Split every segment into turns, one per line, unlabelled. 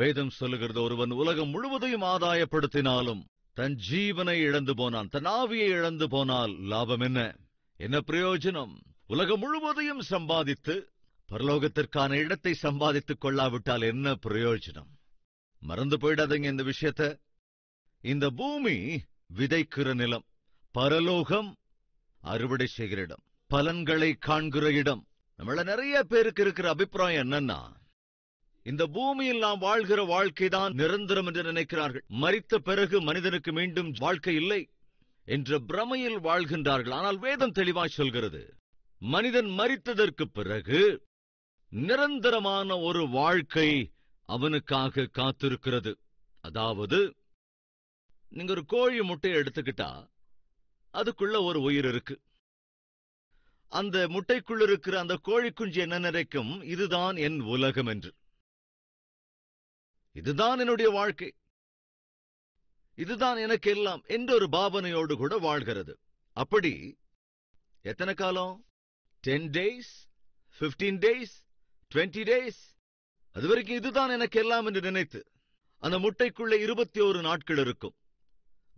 வேதம் சொல்லுகிறது ஒருவன் உலகம் முழுவதையும் ஆதாயப்படுத்தினாலும் தன் ஜீவனை இழந்து போனான் தன் ஆவியை இழந்து போனால் லாபம் என்ன என்ன பிரயோஜனம் உலகம் முழுவதையும் சம்பாதித்து பரலோகத்திற்கான இடத்தை சம்பாதித்துக் கொள்ளாவிட்டால் என்ன பிரயோஜனம் மறந்து போயிடாதீங்க இந்த விஷயத்த இந்த பூமி விதைக்கிற நிலம் பரலோகம் அறுவடை செய்கிற இடம் பலன்களை காண்கிற இடம் நம்மள நிறைய பேருக்கு இருக்கிற அபிப்பிராயம் என்னன்னா இந்த பூமியில் நாம் வாழ்கிற வாழ்க்கைதான் நிரந்தரம் என்று நினைக்கிறார்கள் மறித்த பிறகு மனிதனுக்கு மீண்டும் வாழ்க்கை இல்லை என்ற பிரமையில் வாழ்கின்றார்கள் ஆனால் வேதம் தெளிவாய் சொல்கிறது மனிதன் மறித்ததற்கு பிறகு நிரந்தரமான ஒரு வாழ்க்கை அவனுக்காக காத்திருக்கிறது அதாவது நீங்க ஒரு கோழி முட்டையை எடுத்துக்கிட்டா அதுக்குள்ள ஒரு உயிர் இருக்கு அந்த முட்டைக்குள்ள இருக்கிற அந்த கோழி குஞ்சு என்ன நினைக்கும் இதுதான் என் உலகம் என்று இதுதான் என்னுடைய வாழ்க்கை இதுதான் எனக்கு எல்லாம் என்ற ஒரு பாவனையோடு கூட வாழ்கிறது அப்படி எத்தனை காலம் ten days fifteen days twenty days அது வரைக்கும் இதுதான் எனக்கு எல்லாம் என்று நினைத்து அந்த முட்டைக்குள்ளே இருபத்தி ஒரு நாட்கள் இருக்கும்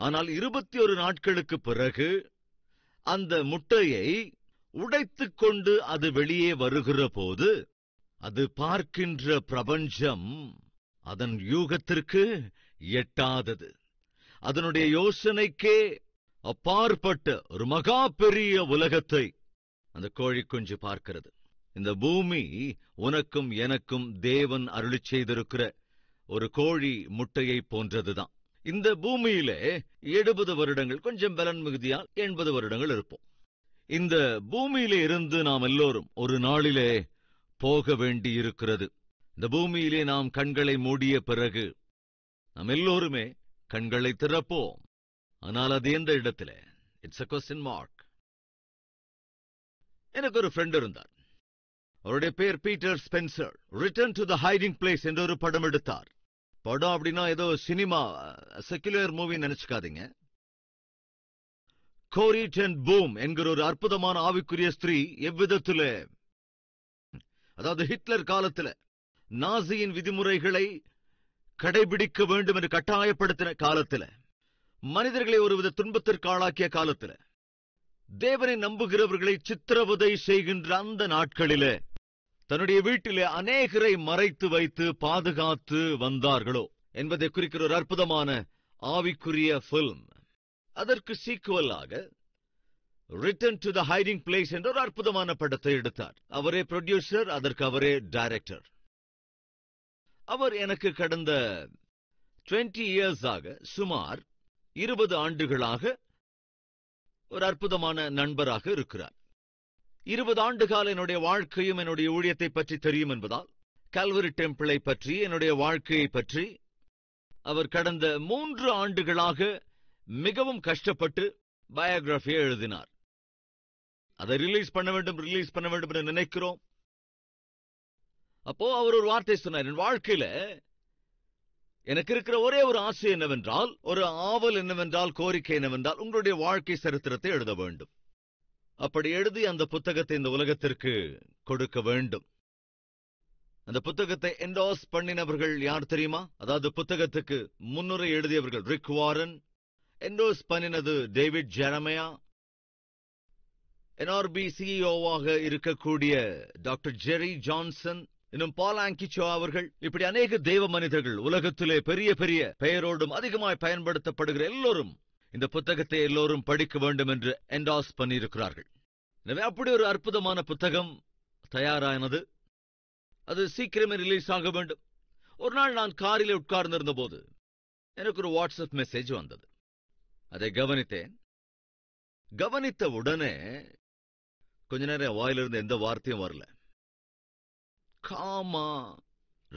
ஆனால் இருபத்தி ஒரு நாட்களுக்கு பிறகு அந்த முட்டையை உடைத்துக் கொண்டு அது வெளியே வருகிற போது அது பார்க்கின்ற பிரபஞ்சம் அதன் யூகத்திற்கு எட்டாதது அதனுடைய யோசனைக்கே அப்பாற்பட்ட ஒரு மகா பெரிய உலகத்தை அந்த கோழி குஞ்சு பார்க்கிறது இந்த பூமி உனக்கும் எனக்கும் தேவன் அருளி செய்திருக்கிற ஒரு கோழி முட்டையை போன்றதுதான் இந்த பூமியில எழுபது வருடங்கள் கொஞ்சம் பலன் மிகுதியால் எண்பது வருடங்கள் இருப்போம் இந்த பூமியில இருந்து நாம் எல்லோரும் ஒரு நாளிலே போக வேண்டி இருக்கிறது இந்த பூமியிலே நாம் கண்களை மூடிய பிறகு நம் எல்லோருமே கண்களை திறப்போம் ஆனால் அது எந்த இடத்துல இட்ஸ் அ கொஸ்டின் மார்க் எனக்கு ஒரு ஃப்ரெண்ட் இருந்தார் அவருடைய பேர் Peter Spencer return to the hiding place என்ற ஒரு படம் எடுத்தார் படம் அப்படின்னா ஏதோ சினிமா செக்குலர் மூவி நினைச்சுக்காதீங்க கோரி டென் பூம் என்கிற ஒரு அற்புதமான ஆவிக்குரிய ஸ்திரீ எவ்விதத்துல அதாவது ஹிட்லர் காலத்துல நாசியின் விதிமுறைகளை கடைபிடிக்க வேண்டும் என்று கட்டாயப்படுத்தின காலத்தில் மனிதர்களை ஒருவித துன்பத்திற்கு ஆளாக்கிய காலத்தில் தேவனை நம்புகிறவர்களை சித்திரவதை செய்கின்ற அந்த நாட்களில தன்னுடைய வீட்டிலே அநேகரை மறைத்து வைத்து பாதுகாத்து வந்தார்களோ என்பதை குறிக்கிற ஒரு அற்புதமான ஆவிக்குரிய பிலிம் அதற்கு சீக்குவலாக return to the hiding place என்ற ஒரு அற்புதமான படத்தை எடுத்தார் அவரே ப்ரொடியூசர் அதற்கு அவரே டைரக்டர் அவர் எனக்கு கடந்த டுவெண்ட்டி இயர்ஸாக சுமார் இருபது ஆண்டுகளாக ஒரு அற்புதமான நண்பராக இருக்கிறார் இருபது ஆண்டு கால என்னுடைய வாழ்க்கையும் என்னுடைய ஊழியத்தை பற்றி தெரியும் என்பதால் கல்வரி டெம்பிளை பற்றி என்னுடைய வாழ்க்கையை பற்றி அவர் கடந்த மூன்று ஆண்டுகளாக மிகவும் கஷ்டப்பட்டு பயோகிராஃபியை எழுதினார் அதை ரிலீஸ் பண்ண வேண்டும் ரிலீஸ் பண்ண வேண்டும் என்று நினைக்கிறோம் அப்போ அவர் ஒரு வார்த்தை சொன்னார் என் வாழ்க்கையில எனக்கு இருக்கிற ஒரே ஒரு ஆசை என்னவென்றால் ஒரு ஆவல் என்னவென்றால் கோரிக்கை என்னவென்றால் உங்களுடைய வாழ்க்கை சரித்திரத்தை எழுத வேண்டும் அப்படி எழுதி அந்த புத்தகத்தை இந்த உலகத்திற்கு கொடுக்க வேண்டும் அந்த புத்தகத்தை என்டோஸ் பண்ணினவர்கள் யார் தெரியுமா அதாவது புத்தகத்துக்கு முன்னுரை எழுதியவர்கள் ரிக் வாரன் என்டோஸ் பண்ணினது டேவிட் ஜெரமயா என்ஆர்பி சிஇஓவாக e இருக்கக்கூடிய டாக்டர் ஜெரி ஜான்சன் இன்னும் பாலாங்கிச்சோ அவர்கள் இப்படி அநேக தெய்வ மனிதர்கள் உலகத்திலே பெரிய பெரிய பெயரோடும் அதிகமாய் பயன்படுத்தப்படுகிற எல்லோரும் இந்த புத்தகத்தை எல்லோரும் படிக்க வேண்டும் என்று என்டாஸ் பண்ணியிருக்கிறார்கள் எனவே அப்படி ஒரு அற்புதமான புத்தகம் தயாரானது அது சீக்கிரமே ரிலீஸ் ஆக வேண்டும் ஒரு நாள் நான் காரில் உட்கார்ந்திருந்த போது எனக்கு ஒரு வாட்ஸ்அப் மெசேஜ் வந்தது அதை கவனித்தேன் கவனித்த உடனே கொஞ்ச நேரம் வாயிலிருந்து எந்த வார்த்தையும் வரல காமா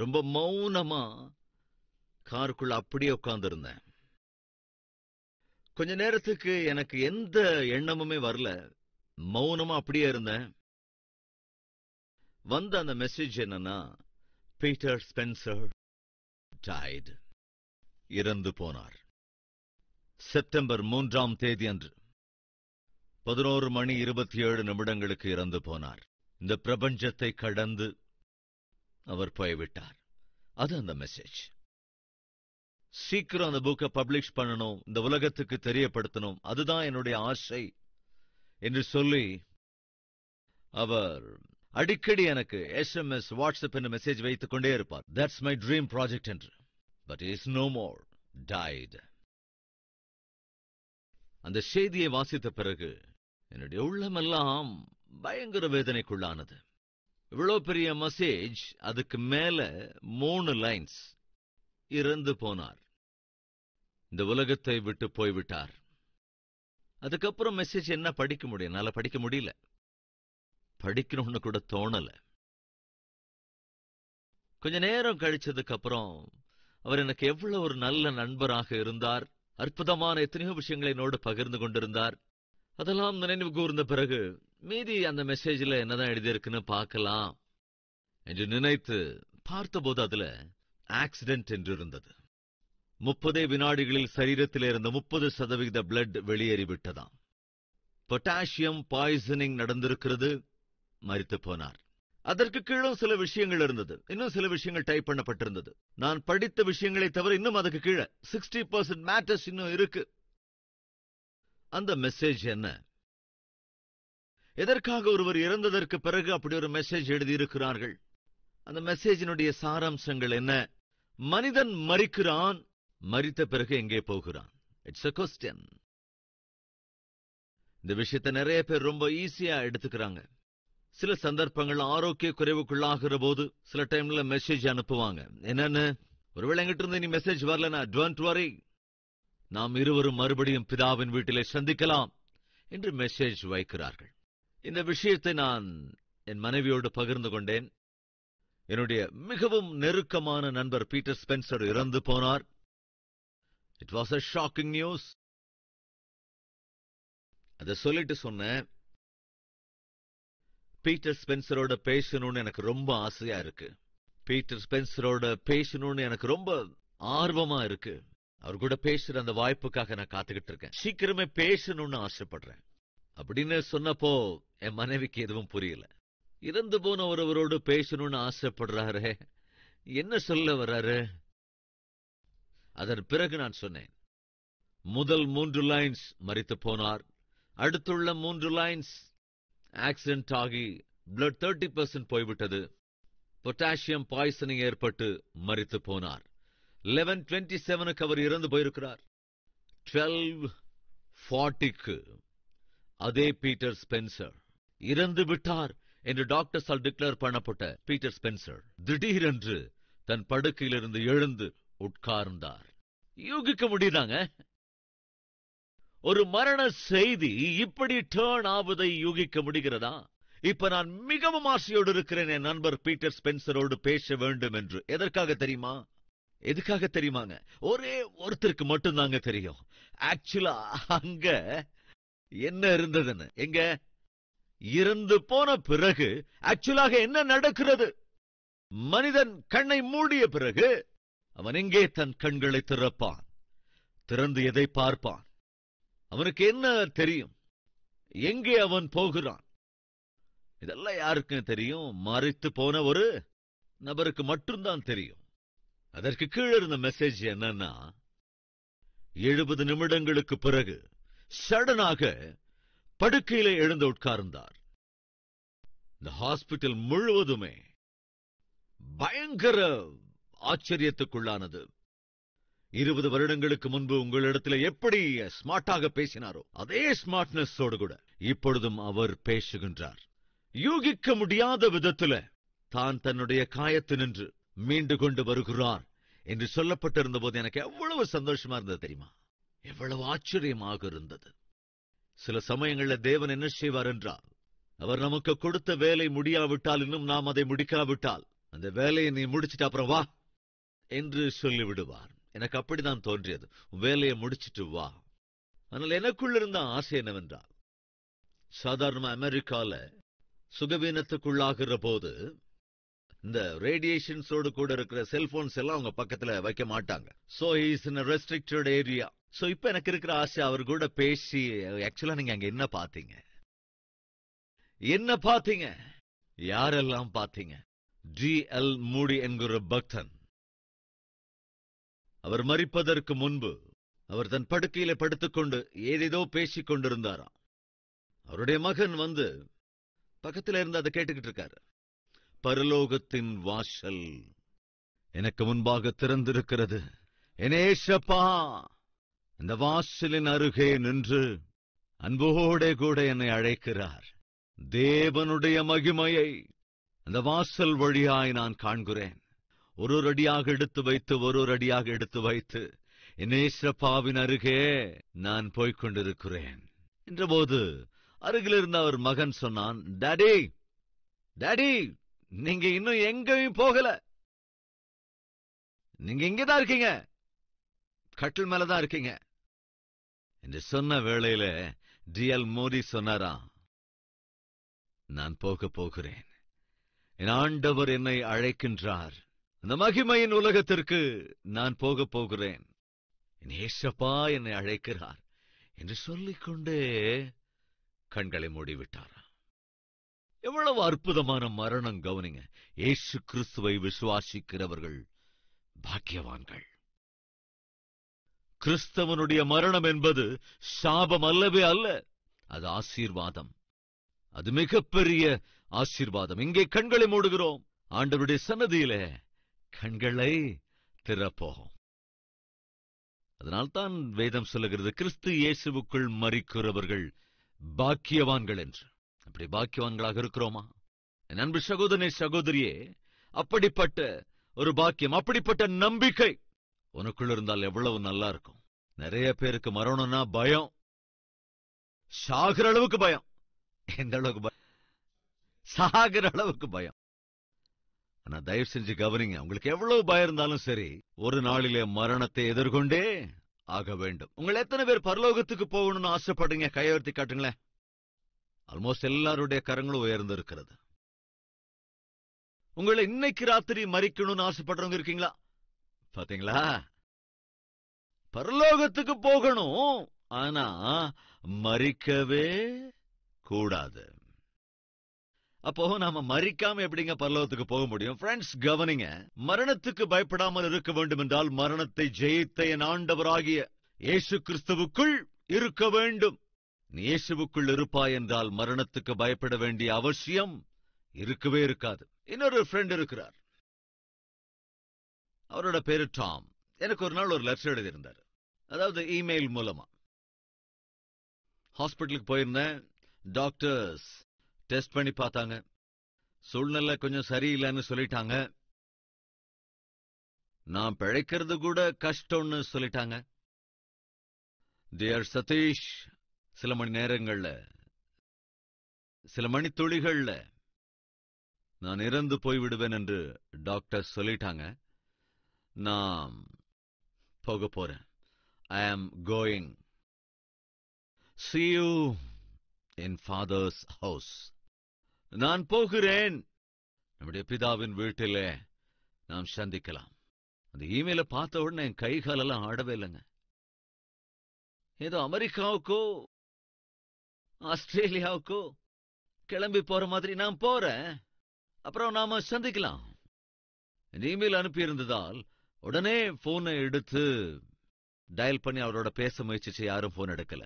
ரொம்ப மௌனமா காருக்குள்ள அப்படியே உட்காந்துருந்தேன் கொஞ்ச நேரத்துக்கு எனக்கு எந்த எண்ணமுமே வரல மௌனமா அப்படியே இருந்தேன் வந்த அந்த மெசேஜ் என்னன்னா பீட்டர் ஸ்பென்சர் டைட் இறந்து போனார் செப்டம்பர் மூன்றாம் தேதி அன்று பதினோரு மணி இருபத்தி ஏழு நிமிடங்களுக்கு இறந்து போனார் இந்த பிரபஞ்சத்தை கடந்து அவர் போய்விட்டார் அது அந்த மெசேஜ் சீக்கிரம் அந்த புக்கை பப்ளிஷ் பண்ணணும் இந்த உலகத்துக்கு தெரியப்படுத்தணும் அதுதான் என்னுடைய ஆசை என்று சொல்லி அவர் அடிக்கடி எனக்கு எஸ்எம்எஸ் வாட்ஸ்அப் என்று மெசேஜ் வைத்துக் கொண்டே இருப்பார் தட்ஸ் மை ட்ரீம் ப்ராஜெக்ட் என்று but is no more died அந்த செய்தியை வாசித்த பிறகு என்னுடைய உள்ளமெல்லாம் பயங்கர வேதனைக்குள்ளானது இவ்வளோ பெரிய மெசேஜ் அதுக்கு மேல மூணு லைன்ஸ் இறந்து போனார் இந்த உலகத்தை விட்டு போய்விட்டார் அதுக்கப்புறம் மெசேஜ் என்ன படிக்க முடியும் என்னால படிக்க முடியல படிக்கணும்னு கூட தோணல கொஞ்ச நேரம் கழிச்சதுக்கு அப்புறம் அவர் எனக்கு எவ்வளவு ஒரு நல்ல நண்பராக இருந்தார் அற்புதமான எத்தனையோ விஷயங்களை என்னோடு பகிர்ந்து கொண்டிருந்தார் அதெல்லாம் நினைவு கூர்ந்த பிறகு மீதி அந்த மெசேஜில் என்னதான் எழுதியிருக்குன்னு பார்க்கலாம் என்று நினைத்து பார்த்தபோது அதுல ஆக்சிடென்ட் என்று இருந்தது முப்பதே வினாடிகளில் சரீரத்தில் இருந்த முப்பது சதவிகித பிளட் வெளியேறிவிட்டதாம் பொட்டாசியம் பாய்சனிங் நடந்திருக்கிறது மறித்து போனார் அதற்கு கீழும் சில விஷயங்கள் இருந்தது இன்னும் சில விஷயங்கள் டைப் பண்ணப்பட்டிருந்தது நான் படித்த விஷயங்களை தவிர இன்னும் அதுக்கு கீழே சிக்ஸ்டி பர்சன்ட் மேட்டர்ஸ் இன்னும் இருக்கு அந்த மெசேஜ் என்ன எதற்காக ஒருவர் இறந்ததற்கு பிறகு அப்படி ஒரு மெசேஜ் எழுதியிருக்கிறார்கள் அந்த மெசேஜினுடைய சாராம்சங்கள் என்ன மனிதன் மறிக்கிறான் மறித்த பிறகு எங்கே போகிறான் இட்ஸ் அ கொஸ்டின் இந்த விஷயத்தை நிறைய பேர் ரொம்ப ஈஸியா எடுத்துக்கிறாங்க சில சந்தர்ப்பங்கள் ஆரோக்கிய குறைவுக்குள்ளாகிற போது சில டைம்ல மெசேஜ் அனுப்புவாங்க என்னன்னு ஒருவேளை எங்கிட்ட இருந்து நீ மெசேஜ் வரலனா டோன்ட் வரி நாம் இருவரும் மறுபடியும் பிதாவின் வீட்டிலே சந்திக்கலாம் என்று மெசேஜ் வைக்கிறார்கள் இந்த விஷயத்தை நான் என் மனைவியோடு பகிர்ந்து கொண்டேன் என்னுடைய மிகவும் நெருக்கமான நண்பர் பீட்டர் ஸ்பென்சர் இறந்து போனார் it was a shocking news அதை சொல்லிட்டு சொன்னேன் பீட்டர் ஸ்பென்சரோட பேசணும்னு எனக்கு ரொம்ப ஆசையா இருக்கு பீட்டர் ஸ்பென்சரோட பேசணும்னு எனக்கு ரொம்ப ஆர்வமா இருக்கு அவர் கூட பேசுற அந்த வாய்ப்புக்காக நான் காத்துக்கிட்டு இருக்கேன் சீக்கிரமே பேசணும்னு ஆசைப்படுறேன் அப்படின்னு சொன்னப்போ என் மனைவிக்கு எதுவும் புரியல இறந்து போன ஒருவரோடு பேசணும்னு ஆசைப்படுறாரு என்ன சொல்ல வர்றாரு அதன் பிறகு நான் சொன்னேன் முதல் மூன்று லைன்ஸ் மறித்து போனார் அடுத்துள்ள மூன்று லைன்ஸ் ஆக்சிடென்ட் ஆகி பிளட் தேர்ட்டி பர்சன்ட் போய்விட்டது பொட்டாசியம் பாய்சனிங் ஏற்பட்டு மறித்து போனார் லெவன் டுவெண்ட்டி செவனுக்கு அவர் இறந்து போயிருக்கிறார் டுவெல் ஃபார்ட்டிக்கு அதே பீட்டர் ஸ்பென்சர் இறந்து விட்டார் என்று டாக்டர்ஸால் டிக்ளேர் பண்ணப்பட்ட பீட்டர் ஸ்பென்சர் திடீரென்று தன் படுக்கையிலிருந்து எழுந்து உட்கார்ந்தார் யூகிக்க முடியுதாங்க ஒரு மரண செய்தி இப்படி டேர்ன் ஆவதை யூகிக்க முடிகிறதா இப்ப நான் மிகவும் ஆசையோடு இருக்கிறேன் என் நண்பர் பீட்டர் ஸ்பென்சரோடு பேச வேண்டும் என்று எதற்காக தெரியுமா எதுக்காக தெரியுமாங்க ஒரே ஒருத்தருக்கு மட்டும்தாங்க தெரியும் ஆக்சுவலா அங்க என்ன இருந்ததுன்னு எங்க இறந்து போன பிறகு ஆக்சுவலாக என்ன நடக்கிறது மனிதன் கண்ணை மூடிய பிறகு அவன் எங்கே தன் கண்களை திறப்பான் திறந்து எதை பார்ப்பான் அவனுக்கு என்ன தெரியும் எங்கே அவன் போகிறான் இதெல்லாம் யாருக்கும் தெரியும் மறைத்து போன ஒரு நபருக்கு மட்டும்தான் தெரியும் அதற்கு கீழே இருந்த மெசேஜ் என்னன்னா எழுபது நிமிடங்களுக்கு பிறகு சடனாக படுக்கையில எழுந்து உட்கார்ந்தார் இந்த ஹாஸ்பிட்டல் முழுவதுமே பயங்கர ஆச்சரியத்துக்குள்ளானது இருபது வருடங்களுக்கு முன்பு உங்களிடத்தில் எப்படி ஸ்மார்ட்டாக பேசினாரோ அதே ஸ்மார்ட்னஸோடு கூட இப்பொழுதும் அவர் பேசுகின்றார் யூகிக்க முடியாத விதத்துல தான் தன்னுடைய காயத்து நின்று மீண்டு கொண்டு வருகிறார் என்று சொல்லப்பட்டிருந்த போது எனக்கு எவ்வளவு சந்தோஷமா இருந்தது தெரியுமா எவ்வளவு ஆச்சரியமாக இருந்தது சில சமயங்களில் தேவன் என்ன செய்வார் என்றால் அவர் நமக்கு கொடுத்த வேலை முடியாவிட்டால் இன்னும் நாம் அதை முடிக்காவிட்டால் அந்த வேலையை நீ முடிச்சிட்டு அப்புறம் வா என்று சொல்லிவிடுவார் எனக்கு அப்படிதான் தோன்றியது வேலையை முடிச்சிட்டு வா ஆனால் எனக்குள்ள இருந்த ஆசை என்னவென்றால் சாதாரண அமெரிக்கால சுகவீனத்துக்குள்ளாகிற போது இந்த ரேடியேஷன்ஸோடு கூட இருக்கிற செல்போன்ஸ் எல்லாம் அவங்க பக்கத்துல வைக்க மாட்டாங்க so is in restricted area so இப்ப எனக்கு இருக்கிற ஆசை அவர் கூட பேசி ஆக்சுவலா நீங்க அங்க என்ன பாத்தீங்க என்ன பார்த்தீங்க யாரெல்லாம் பார்த்தீங்க டி எல் மூடி என்கிற பக்தன் அவர் மறிப்பதற்கு முன்பு அவர் தன் படுக்கையில படுத்துக்கொண்டு ஏதேதோ பேசிக் கொண்டிருந்தாராம் அவருடைய மகன் வந்து பக்கத்துல இருந்து அதை கேட்டுக்கிட்டு இருக்காரு பரலோகத்தின் வாசல் எனக்கு முன்பாக திறந்திருக்கிறது என்னேஷப்பா இந்த வாசலின் அருகே நின்று அன்போடே கூட என்னை அழைக்கிறார் தேவனுடைய மகிமையை அந்த வாசல் வழியாய் நான் காண்கிறேன் ஒரு அடியாக எடுத்து வைத்து ஒரு அடியாக எடுத்து வைத்து இனேசப்பாவின் அருகே நான் போய்கொண்டிருக்கிறேன் என்றபோது அருகில் இருந்த அவர் மகன் சொன்னான் டாடி டாடி நீங்க இன்னும் எங்கேயும் போகல நீங்க இங்கதான் இருக்கீங்க கட்டில் மேலதான் இருக்கீங்க என்று சொன்ன வேளையில டிஎல் மோடி சொன்னாராம் நான் போக போகிறேன் என் ஆண்டவர் என்னை அழைக்கின்றார் இந்த மகிமையின் உலகத்திற்கு நான் போக போகிறேன் என் ஏசப்பா என்னை அழைக்கிறார் என்று சொல்லிக்கொண்டே கண்களை மூடிவிட்டாராம் எவ்வளவு அற்புதமான மரணம் கவனிங்க ஏசு கிறிஸ்துவை விசுவாசிக்கிறவர்கள் பாக்கியவான்கள் கிறிஸ்தவனுடைய மரணம் என்பது சாபம் அல்லவே அல்ல அது ஆசீர்வாதம் அது மிகப்பெரிய ஆசீர்வாதம் இங்கே கண்களை மூடுகிறோம் ஆண்டவருடைய சன்னதியில கண்களை திறப்போம் அதனால்தான் வேதம் சொல்லுகிறது கிறிஸ்து இயேசுவுக்குள் மறிக்கிறவர்கள் பாக்கியவான்கள் என்று அப்படி பாக்கியவான்களாக இருக்கிறோமா நண்பு சகோதரனே சகோதரியே அப்படிப்பட்ட ஒரு பாக்கியம் அப்படிப்பட்ட நம்பிக்கை உனக்குள்ள இருந்தால் எவ்வளவு நல்லா இருக்கும் நிறைய பேருக்கு மரணம்னா பயம் சாகுற அளவுக்கு பயம் எந்த அளவுக்கு பயம் சாகுற அளவுக்கு பயம் ஆனா தயவு செஞ்சு கவனிங்க உங்களுக்கு எவ்வளவு பயம் இருந்தாலும் சரி ஒரு நாளிலே மரணத்தை எதிர்கொண்டே ஆக வேண்டும் உங்களை எத்தனை பேர் பரலோகத்துக்கு போகணும்னு ஆசைப்படுங்க கையெழுத்தி காட்டுங்களேன் ஆல்மோஸ்ட் எல்லாருடைய கரங்களும் உயர்ந்து இருக்கிறது உங்களை இன்னைக்கு ராத்திரி மறிக்கணும்னு ஆசைப்படுறவங்க இருக்கீங்களா பாத்தீங்களா பரலோகத்துக்கு போகணும் ஆனா மறிக்கவே கூடாது அப்போ நாம மறிக்காம எப்படிங்க பரலோகத்துக்கு போக முடியும் ஃப்ரெண்ட்ஸ் கவனிங்க மரணத்துக்கு பயப்படாமல் இருக்க வேண்டும் என்றால் மரணத்தை ஜெயித்த என் ஆண்டவராகிய இயேசு கிறிஸ்துவுக்குள் இருக்க வேண்டும் இயேசுவுக்குள் இருப்பாய் என்றால் மரணத்துக்கு பயப்பட வேண்டிய அவசியம் இருக்கவே இருக்காது இன்னொரு ஃப்ரெண்ட் இருக்கிறார் அவரோட பேரு டாம் எனக்கு ஒரு நாள் ஒரு லெட்டர் எழுதியிருந்தார் அதாவது இமெயில் மூலமா ஹாஸ்பிட்டலுக்கு போயிருந்தேன் டாக்டர்ஸ் டெஸ்ட் பண்ணி பார்த்தாங்க சூழ்நிலை கொஞ்சம் சரியில்லைன்னு சொல்லிட்டாங்க நான் பிழைக்கிறது கூட கஷ்டம்னு சொல்லிட்டாங்க டியர் சதீஷ் சில மணி நேரங்கள்ல சில மணி துளிகள்ல நான் இறந்து போய்விடுவேன் என்று டாக்டர் சொல்லிட்டாங்க நாம் போக போறேன் I am going see you in father's house நான் போகிறேன் நம்முடைய பிதாவின் வீட்டிலே நாம் சந்திக்கலாம் அந்த இமெயில பார்த்த உடனே என் கை காலெல்லாம் ஆடவே இல்லைங்க ஏதோ அமெரிக்காவுக்கோ ஆஸ்திரேலியாவுக்கோ கிளம்பி போற மாதிரி நான் போறேன் அப்புறம் நாம சந்திக்கலாம் இமெயில் அனுப்பியிருந்ததால் உடனே போனை எடுத்து டயல் பண்ணி அவரோட பேச முயற்சிச்சு யாரும் போன் எடுக்கல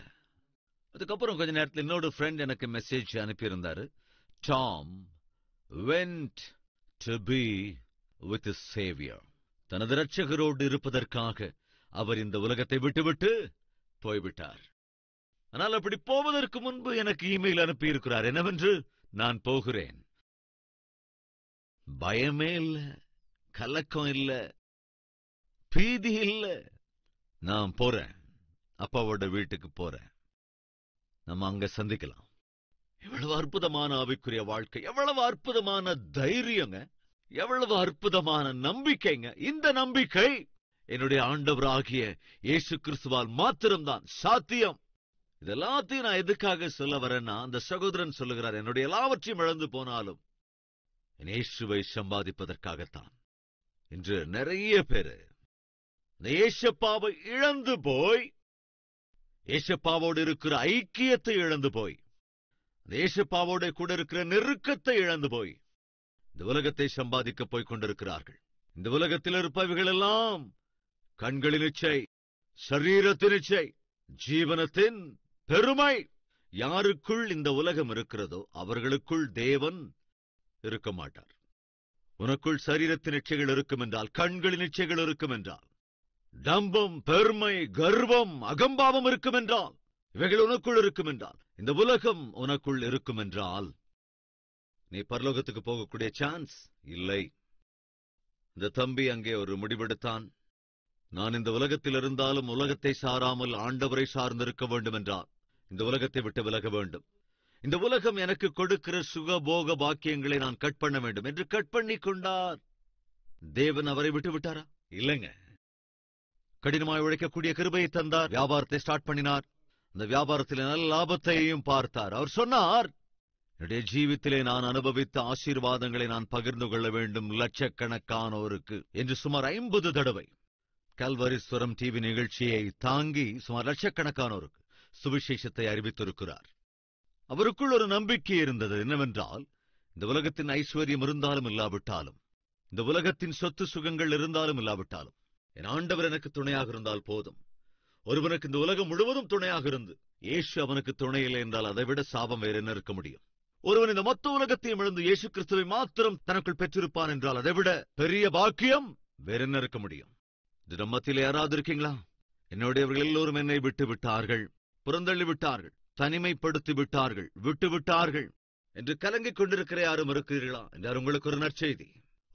அதுக்கப்புறம் கொஞ்ச நேரத்தில் இன்னொரு ஃப்ரெண்ட் எனக்கு மெசேஜ் அனுப்பியிருந்தாரு Tom went to be with Saviour தனது ரட்சகரோடு இருப்பதற்காக அவர் இந்த உலகத்தை விட்டுவிட்டு போய்விட்டார் ஆனால் அப்படி போவதற்கு முன்பு எனக்கு இமெயில் அனுப்பியிருக்கிறார் என்னவென்று நான் போகிறேன் பயமே இல்ல கலக்கம் இல்லை பீதி இல்ல நான் போறேன் அப்பாவோட வீட்டுக்கு போறேன் நம்ம அங்க சந்திக்கலாம் எவ்வளவு அற்புதமான ஆவிக்குரிய வாழ்க்கை எவ்வளவு அற்புதமான தைரியங்க எவ்வளவு அற்புதமான நம்பிக்கைங்க இந்த நம்பிக்கை என்னுடைய ஆண்டவர் ஆகிய இயேசு கிறிஸ்துவால் மாத்திரம்தான் சாத்தியம் இதெல்லாத்தையும் நான் எதுக்காக சொல்ல வரேன்னா அந்த சகோதரன் சொல்லுகிறார் என்னுடைய எல்லாவற்றையும் இழந்து போனாலும் இயேசுவை சம்பாதிப்பதற்காகத்தான் இன்று நிறைய பேரு அந்த இழந்து போய் ஏசப்பாவோடு இருக்கிற ஐக்கியத்தை இழந்து போய் அந்த கூட இருக்கிற நெருக்கத்தை இழந்து போய் இந்த உலகத்தை சம்பாதிக்க போய் கொண்டிருக்கிறார்கள் இந்த உலகத்தில் இருப்பவர்கள் எல்லாம் கண்களின் இச்சை சரீரத்தின் இச்சை ஜீவனத்தின் பெருமை யாருக்குள் இந்த உலகம் இருக்கிறதோ அவர்களுக்குள் தேவன் இருக்க மாட்டார் உனக்குள் சரீரத்தின் இச்சைகள் இருக்கும் என்றால் கண்களின் இச்சைகள் இருக்கும் என்றால் டம்பம் பெருமை கர்வம் அகம்பாவம் இருக்கும் என்றால் இவைகள் உனக்குள் இருக்கும் என்றால் இந்த உலகம் உனக்குள் இருக்கும் என்றால் நீ பரலோகத்துக்கு போகக்கூடிய சான்ஸ் இல்லை இந்த தம்பி அங்கே ஒரு முடிவெடுத்தான் நான் இந்த உலகத்தில் இருந்தாலும் உலகத்தை சாராமல் ஆண்டவரை சார்ந்திருக்க வேண்டும் என்றால் இந்த உலகத்தை விட்டு விலக வேண்டும் இந்த உலகம் எனக்கு கொடுக்கிற சுகபோக பாக்கியங்களை நான் கட் பண்ண வேண்டும் என்று கட் பண்ணி கொண்டார் தேவன் அவரை விட்டு விட்டாரா இல்லைங்க கடினமாய் உழைக்கக்கூடிய கிருபையை தந்தார் வியாபாரத்தை ஸ்டார்ட் பண்ணினார் அந்த வியாபாரத்தில் நல்ல லாபத்தையும் பார்த்தார் அவர் சொன்னார் என்னுடைய ஜீவித்திலே நான் அனுபவித்த ஆசீர்வாதங்களை நான் பகிர்ந்து கொள்ள வேண்டும் லட்சக்கணக்கானோருக்கு என்று சுமார் ஐம்பது தடவை கல்வரிஸ்வரம் டிவி நிகழ்ச்சியை தாங்கி சுமார் லட்சக்கணக்கானோருக்கு சுவிசேஷத்தை அறிவித்திருக்கிறார் அவருக்குள் ஒரு நம்பிக்கை இருந்தது என்னவென்றால் இந்த உலகத்தின் ஐஸ்வர்யம் இருந்தாலும் இல்லாவிட்டாலும் இந்த உலகத்தின் சொத்து சுகங்கள் இருந்தாலும் இல்லாவிட்டாலும் என் ஆண்டவர் எனக்கு துணையாக இருந்தால் போதும் ஒருவனுக்கு இந்த உலகம் முழுவதும் துணையாக இருந்து இயேசு அவனுக்கு துணை இல்லை என்றால் அதைவிட சாபம் வேறு என்ன இருக்க முடியும் ஒருவன் இந்த மொத்த உலகத்தையும் எழுந்து இயேசு கிறிஸ்துவை மாத்திரம் தனக்குள் பெற்றிருப்பான் என்றால் அதைவிட பெரிய பாக்கியம் வேற என்ன இருக்க முடியும் தினமத்தில் யாராவது இருக்கீங்களா என்னுடையவர்கள் எல்லோரும் என்னை விட்டு விட்டார்கள் புறந்தள்ளி விட்டார்கள் தனிமைப்படுத்தி விட்டார்கள் விட்டு விட்டார்கள் என்று கலங்கிக் கொண்டிருக்கிற யாரும் இருக்கிறீர்களா என்றார் உங்களுக்கு ஒரு நற்செய்தி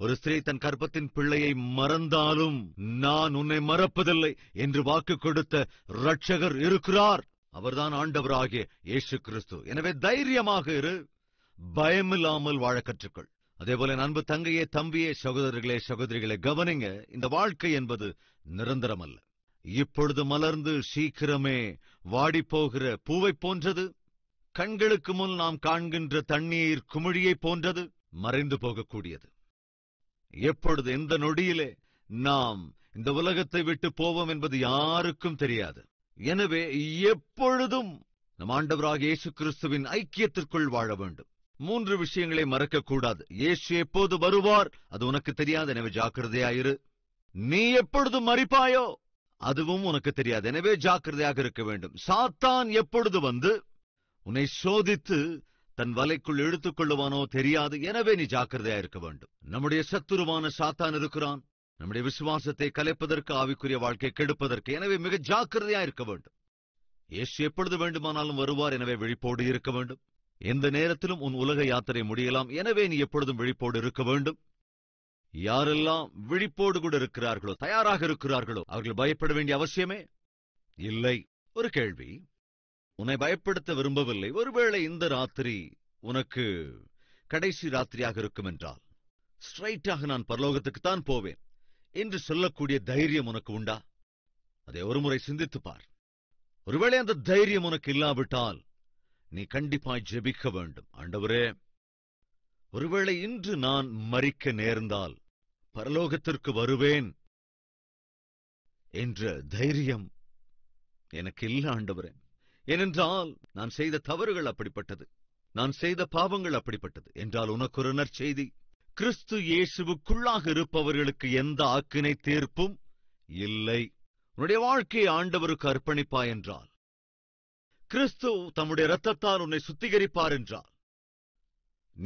ஒரு ஸ்திரீ தன் கற்பத்தின் பிள்ளையை மறந்தாலும் நான் உன்னை மறப்பதில்லை என்று வாக்கு கொடுத்த ரட்சகர் இருக்கிறார் அவர்தான் ஆண்டவராகிய இயேசு கிறிஸ்து எனவே தைரியமாக இரு பயமில்லாமல் வாழ கற்றுக்கொள் அதே போல அன்பு தங்கையே தம்பியே சகோதரர்களே சகோதரிகளை கவனிங்க இந்த வாழ்க்கை என்பது நிரந்தரம் அல்ல இப்பொழுது மலர்ந்து சீக்கிரமே வாடி போகிற பூவை போன்றது கண்களுக்கு முன் நாம் காண்கின்ற தண்ணீர் குமிழியை போன்றது மறைந்து போகக்கூடியது எப்பொழுது எந்த நொடியிலே நாம் இந்த உலகத்தை விட்டு போவோம் என்பது யாருக்கும் தெரியாது எனவே எப்பொழுதும் நம் ஆண்டவராக இயேசு கிறிஸ்துவின் ஐக்கியத்திற்குள் வாழ வேண்டும் மூன்று விஷயங்களை மறக்க கூடாது இயேசு எப்போது வருவார் அது உனக்கு தெரியாது எனவே ஜாக்கிரதையாயிரு நீ எப்பொழுது மறிப்பாயோ அதுவும் உனக்கு தெரியாது எனவே ஜாக்கிரதையாக இருக்க வேண்டும் சாத்தான் எப்பொழுது வந்து உன்னை சோதித்து தன் வலைக்குள் இழுத்துக் கொள்ளுவானோ தெரியாது எனவே நீ ஜாக்கிரதையா இருக்க வேண்டும் நம்முடைய சத்துருவான சாத்தான் இருக்கிறான் நம்முடைய விசுவாசத்தை கலைப்பதற்கு ஆவிக்குரிய வாழ்க்கை கெடுப்பதற்கு எனவே மிக ஜாக்கிரதையா இருக்க வேண்டும் இயேசு எப்பொழுது வேண்டுமானாலும் வருவார் எனவே விழிப்போடு இருக்க வேண்டும் எந்த நேரத்திலும் உன் உலக யாத்திரை முடியலாம் எனவே நீ எப்பொழுதும் விழிப்போடு இருக்க வேண்டும் யாரெல்லாம் விழிப்போடு கூட இருக்கிறார்களோ தயாராக இருக்கிறார்களோ அவர்கள் பயப்பட வேண்டிய அவசியமே இல்லை ஒரு கேள்வி உன்னை பயப்படுத்த விரும்பவில்லை ஒருவேளை இந்த ராத்திரி உனக்கு கடைசி ராத்திரியாக இருக்கும் என்றால் ஸ்ட்ரைட்டாக நான் பரலோகத்துக்கு தான் போவேன் என்று சொல்லக்கூடிய தைரியம் உனக்கு உண்டா அதை ஒருமுறை சிந்தித்து பார் ஒருவேளை அந்த தைரியம் உனக்கு இல்லாவிட்டால் நீ கண்டிப்பாய் ஜெபிக்க வேண்டும் ஆண்டவரே ஒருவேளை இன்று நான் மறிக்க நேர்ந்தால் பரலோகத்திற்கு வருவேன் என்ற தைரியம் எனக்கு இல்ல ஆண்டவரே ஏனென்றால் நான் செய்த தவறுகள் அப்படிப்பட்டது நான் செய்த பாவங்கள் அப்படிப்பட்டது என்றால் உனக்கு ஒரு நற்செய்தி கிறிஸ்து இயேசுவுக்குள்ளாக இருப்பவர்களுக்கு எந்த ஆக்கினை தீர்ப்பும் இல்லை உன்னுடைய வாழ்க்கையை ஆண்டவருக்கு அர்ப்பணிப்பா என்றால் கிறிஸ்து தம்முடைய ரத்தத்தால் உன்னை சுத்திகரிப்பார் என்றால்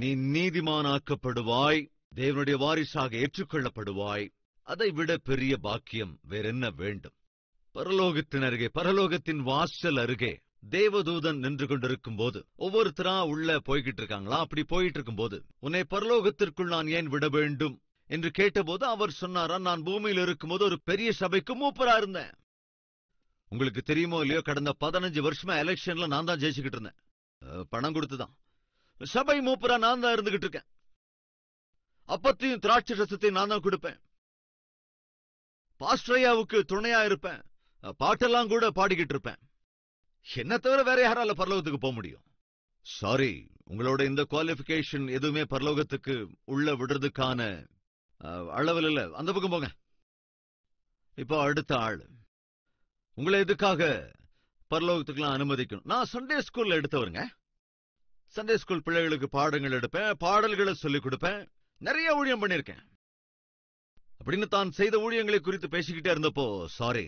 நீ நீதிமானாக்கப்படுவாய் தேவனுடைய வாரிசாக ஏற்றுக்கொள்ளப்படுவாய் அதை விட பெரிய பாக்கியம் வேறென்ன வேண்டும் பரலோகத்தின் அருகே பரலோகத்தின் வாசல் அருகே தேவதூதன் நின்று கொண்டிருக்கும் போது ஒவ்வொருத்தரா உள்ள போய்கிட்டு இருக்காங்களா அப்படி போயிட்டு இருக்கும் போது உன்னை பரலோகத்திற்குள் நான் ஏன் விட வேண்டும் என்று கேட்டபோது அவர் சொன்னாரா நான் பூமியில் இருக்கும்போது ஒரு பெரிய சபைக்கு மூப்பரா இருந்தேன் உங்களுக்கு தெரியுமோ இல்லையோ கடந்த பதினஞ்சு வருஷமா எலெக்ஷன்ல நான் தான் ஜெயிச்சுக்கிட்டு இருந்தேன் பணம் கொடுத்துதான் சபை மூப்பரா நான் தான் இருந்துகிட்டு இருக்கேன் அப்பத்தையும் திராட்சை ரசத்தையும் நான் தான் கொடுப்பேன் பாஸ்ட்ரையாவுக்கு துணையா இருப்பேன் பாட்டெல்லாம் கூட பாடிக்கிட்டு இருப்பேன் என்ன தவிர வேற யாரால பரலோகத்துக்கு போக முடியும் சாரி உங்களோட இந்த குவாலிபிகேஷன் எதுவுமே பரலோகத்துக்கு உள்ள விடுறதுக்கான அளவில் இல்ல அந்த பக்கம் போங்க இப்போ அடுத்த ஆள் உங்களை எதுக்காக பரலோகத்துக்குலாம் அனுமதிக்கணும் நான் சண்டே ஸ்கூல்ல எடுத்தவருங்க சண்டே ஸ்கூல் பிள்ளைகளுக்கு பாடங்கள் எடுப்பேன் பாடல்களை சொல்லிக் கொடுப்பேன் நிறைய ஊழியம் பண்ணியிருக்கேன் அப்படின்னு தான் செய்த ஊழியங்களை குறித்து பேசிக்கிட்டே இருந்தப்போ சாரி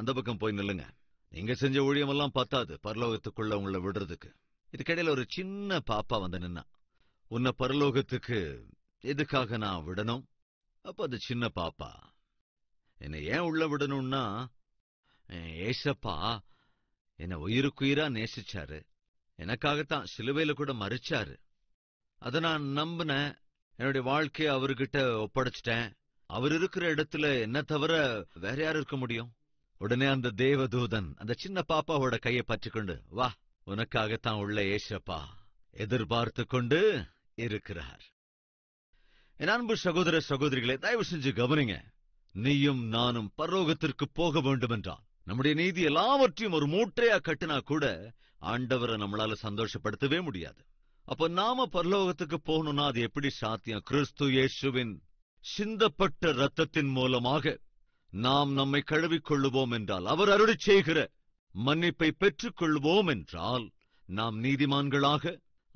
அந்த பக்கம் போய் நில்லுங்க நீங்க செஞ்ச ஊழியம் எல்லாம் பத்தாது பரலோகத்துக்குள்ள உங்களை விடுறதுக்கு இதுக்கிடையில ஒரு சின்ன பாப்பா வந்து நின்னா உன்னை பரலோகத்துக்கு எதுக்காக நான் விடணும் அப்ப அது சின்ன பாப்பா என்னை ஏன் உள்ள விடணும்னா ஏசப்பா என்னை உயிருக்குயிரா நேசிச்சாரு எனக்காகத்தான் சிலுவையில கூட மறிச்சாரு அதை நான் நம்பினேன் என்னுடைய வாழ்க்கையை அவர்கிட்ட ஒப்படைச்சிட்டேன் அவர் இருக்கிற இடத்துல என்ன தவிர வேற யார் இருக்க முடியும் உடனே அந்த தேவதூதன் அந்த சின்ன பாப்பாவோட கையை பற்றிக்கொண்டு வா உனக்காகத்தான் உள்ள ஏசப்பா எதிர்பார்த்து கொண்டு இருக்கிறார் என் அன்பு சகோதர சகோதரிகளை தயவு செஞ்சு கவனிங்க நீயும் நானும் பரோகத்திற்கு போக வேண்டும் என்றான் நம்முடைய நீதி எல்லாவற்றையும் ஒரு மூட்டையா கட்டினா கூட ஆண்டவரை நம்மளால சந்தோஷப்படுத்தவே முடியாது அப்ப நாம பரலோகத்துக்கு போகணும்னா அது எப்படி சாத்தியம் கிறிஸ்து இயேசுவின் சிந்தப்பட்ட ரத்தத்தின் மூலமாக நாம் நம்மை கொள்ளுவோம் என்றால் அவர் அருளி செய்கிற மன்னிப்பை பெற்றுக் கொள்வோம் என்றால் நாம் நீதிமான்களாக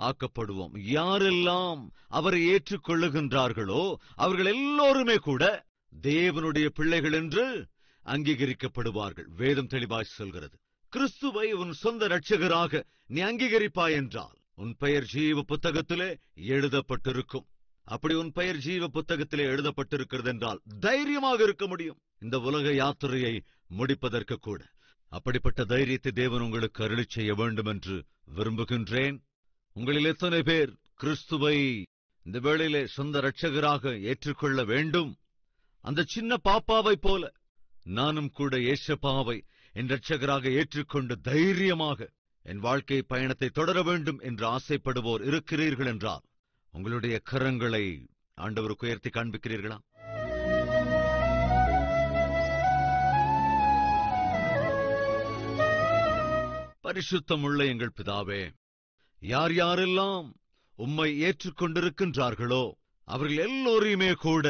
ஆக்கப்படுவோம் யாரெல்லாம் அவரை ஏற்றுக்கொள்ளுகின்றார்களோ அவர்கள் எல்லோருமே கூட தேவனுடைய பிள்ளைகள் என்று அங்கீகரிக்கப்படுவார்கள் வேதம் தெளிவாய் சொல்கிறது கிறிஸ்துவை உன் சொந்த ரட்சகராக நீ அங்கீகரிப்பாய் என்றால் உன் பெயர் ஜீவ புத்தகத்திலே எழுதப்பட்டிருக்கும் அப்படி உன் பெயர் ஜீவ புத்தகத்திலே எழுதப்பட்டிருக்கிறது என்றால் தைரியமாக இருக்க முடியும் இந்த உலக யாத்திரையை முடிப்பதற்கு கூட அப்படிப்பட்ட தைரியத்தை தேவன் உங்களுக்கு அருளி செய்ய வேண்டும் என்று விரும்புகின்றேன் உங்களில் எத்தனை பேர் கிறிஸ்துவை இந்த வேளையிலே சொந்த ரட்சகராக ஏற்றுக்கொள்ள வேண்டும் அந்த சின்ன பாப்பாவை போல நானும் கூட ஏசப்பாவை என் ரட்சகராக ஏற்றுக்கொண்டு தைரியமாக என் வாழ்க்கை பயணத்தை தொடர வேண்டும் என்று ஆசைப்படுவோர் இருக்கிறீர்கள் என்றால் உங்களுடைய கரங்களை ஆண்டவருக்கு உயர்த்தி காண்பிக்கிறீர்களா பரிசுத்தமுள்ள எங்கள் பிதாவே யார் யாரெல்லாம் உம்மை ஏற்றுக்கொண்டிருக்கின்றார்களோ அவர்கள் எல்லோரையுமே கூட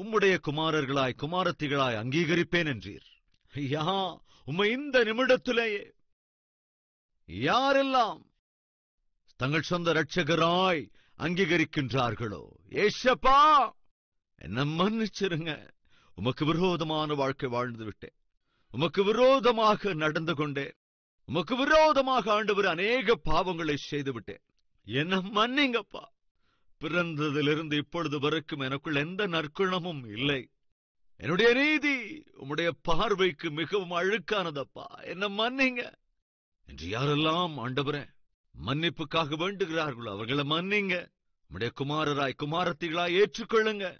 உம்முடைய குமாரர்களாய் குமாரத்திகளாய் அங்கீகரிப்பேன் என்றீர் ஐயா உம்மை இந்த நிமிடத்திலேயே யாரெல்லாம் தங்கள் சொந்த ரட்சகராய் அங்கீகரிக்கின்றார்களோ ஏஷப்பா என்ன மன்னிச்சிருங்க உமக்கு விரோதமான வாழ்க்கை வாழ்ந்து விட்டேன் உமக்கு விரோதமாக நடந்து கொண்டேன் உமக்கு விரோதமாக ஆண்டவர் அநேக பாவங்களை செய்து விட்டேன் என்ன மன்னிங்கப்பா பிறந்ததிலிருந்து இப்பொழுது வரைக்கும் எனக்குள் எந்த நற்குணமும் இல்லை என்னுடைய நீதி உம்முடைய பார்வைக்கு மிகவும் அழுக்கானதப்பா என்ன மன்னிங்க என்று யாரெல்லாம் ஆண்டவரேன் மன்னிப்புக்காக வேண்டுகிறார்கள் அவர்களை மன்னிங்க நம்முடைய குமாரராய் குமாரத்திகளாய் ஏற்றுக்கொள்ளுங்க